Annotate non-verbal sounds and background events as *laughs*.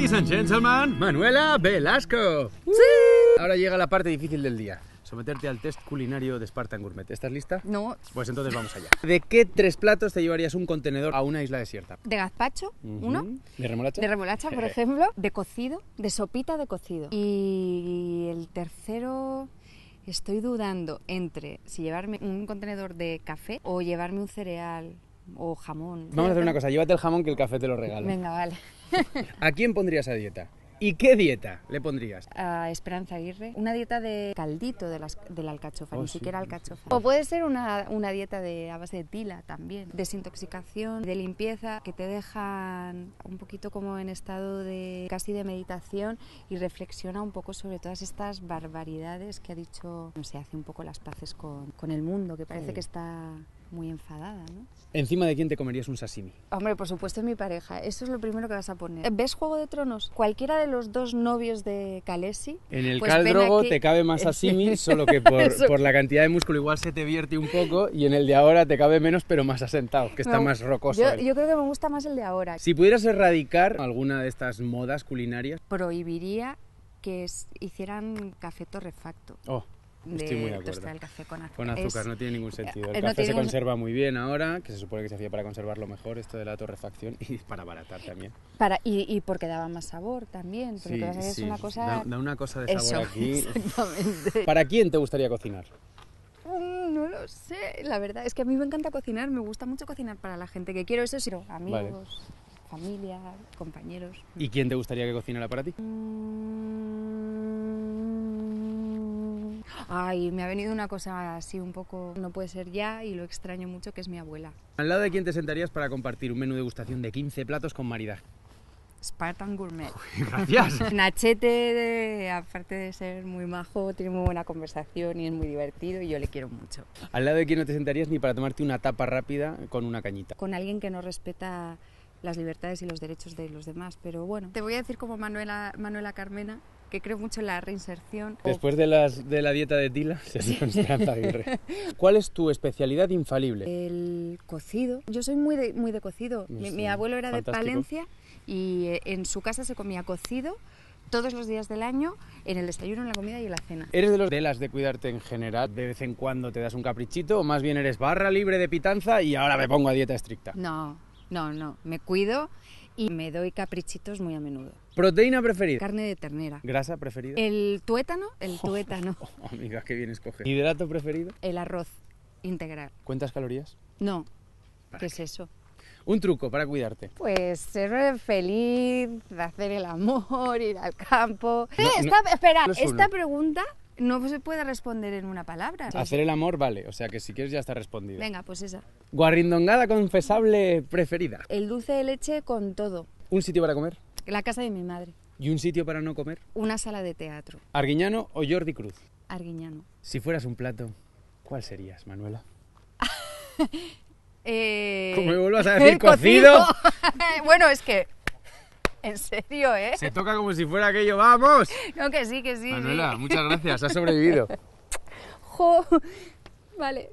Ladies and gentlemen, Manuela Velasco. ¡Sí! Ahora llega la parte difícil del día. Someterte al test culinario de Spartan Gourmet. ¿Estás lista? No. Pues entonces vamos allá. *laughs* ¿De qué tres platos te llevarías un contenedor a una isla desierta? De gazpacho, uno. ¿De remolacha? De remolacha, por *laughs* ejemplo. De cocido, de sopita de cocido. Y el tercero... Estoy dudando entre si llevarme un contenedor de café o llevarme un cereal o jamón. Vamos a hacer una cosa, llévate el jamón que el café te lo regalo. Venga, vale. *laughs* ¿A quién pondrías a dieta? ¿Y qué dieta le pondrías? A Esperanza Aguirre. Una dieta de caldito de, las, de la alcachofa, oh, ni siquiera alcachofa. O puede ser una, dieta de, a base de tila también. Desintoxicación, de limpieza, que te dejan un poquito como en estado de casi de meditación y reflexiona un poco sobre todas estas barbaridades que ha dicho. no sé, hace un poco las paces con, el mundo, que parece que está muy enfadada, ¿no? ¿Encima de quién te comerías un sashimi? Hombre, por supuesto es mi pareja. Eso es lo primero que vas a poner. ¿Ves Juego de Tronos? Cualquiera de los dos novios de Kalesi. En el caldrogo pues te cabe más sashimi, *laughs* solo que por, la cantidad de músculo igual se te vierte un poco y en el de ahora te cabe menos, pero más asentado, que está más rocoso. Yo, creo que me gusta más el de ahora. Si pudieras erradicar alguna de estas modas culinarias... Prohibiría que hicieran café torrefacto. Oh, de tostar el café con azúcar. Con azúcar, no tiene ningún sentido. Eh, el café se conserva muy bien ahora, que se supone que se hacía para conservarlo mejor, esto de la torrefacción, y *laughs* para abaratar también. Para, y, porque daba más sabor también, es una cosa... Da, una cosa de sabor aquí. *laughs* Exactamente. ¿Para quién te gustaría cocinar? Mm, no lo sé, la verdad es que a mí me encanta cocinar, me gusta mucho cocinar para la gente que quiero, eso sino amigos, familia, compañeros. ¿Y quién te gustaría que cocinara para ti? Mm, Ay, me ha venido una cosa así un poco, no puede ser ya y lo extraño mucho que es mi abuela. ¿Al lado de quién te sentarías para compartir un menú de gustación de 15 platos con Marida? Spartan Gourmet. Gracias. *laughs* Nachete, aparte de ser muy majo, tiene muy buena conversación y es muy divertido y yo le quiero mucho. Al lado de quién no te sentarías ni para tomarte una tapa rápida con una cañita. Con alguien que no respeta las libertades y los derechos de los demás, pero bueno. Te voy a decir como Manuela, Manuela Carmena, que creo mucho en la reinserción. Después de, las, de la dieta de Tila, *laughs* ¿Cuál es tu especialidad infalible? El cocido. Yo soy muy de, muy de cocido. mi, abuelo era de Palencia y eh, en su casa se comía cocido todos los días del año, en el desayuno, en la comida y en la cena. ¿Eres de los de las de cuidarte en general? ¿De vez en cuando te das un caprichito o más bien eres barra libre de pitanza y ahora me pongo a dieta estricta? No, no, no. Me cuido y me doy caprichitos muy a menudo. ¿Proteína preferida? Carne de ternera. ¿Grasa preferida? El tuétano, el *laughs* tuétano. Oh, amiga, qué bien escoger. ¿Hidrato preferido? El arroz integral. cuántas calorías? No. ¿Qué, es eso? Un truco para cuidarte. Pues ser feliz, hacer el amor, *laughs* ir al campo. Eh, espera, esta pregunta no se puede responder en una palabra. Hacer el amor, vale. O sea que si quieres ya está respondido. Venga, pues esa. Guarrindongada confesable preferida. El dulce de leche con todo. ¿Un sitio para comer? La casa de mi madre. ¿Y un sitio para no comer? Una sala de teatro. ¿Arguiñano o Jordi Cruz? Arguiñano. Si fueras un plato, ¿cuál serías, Manuela? *laughs* Eh, Como me vuelvas a *laughs* decir cocido. *laughs* bueno, es que *laughs* En serio, ¿eh? Se toca como si fuera aquello, vamos. No, que sí, que sí. Manuela, muchas gracias, has *laughs* sobrevivido. jo, vale.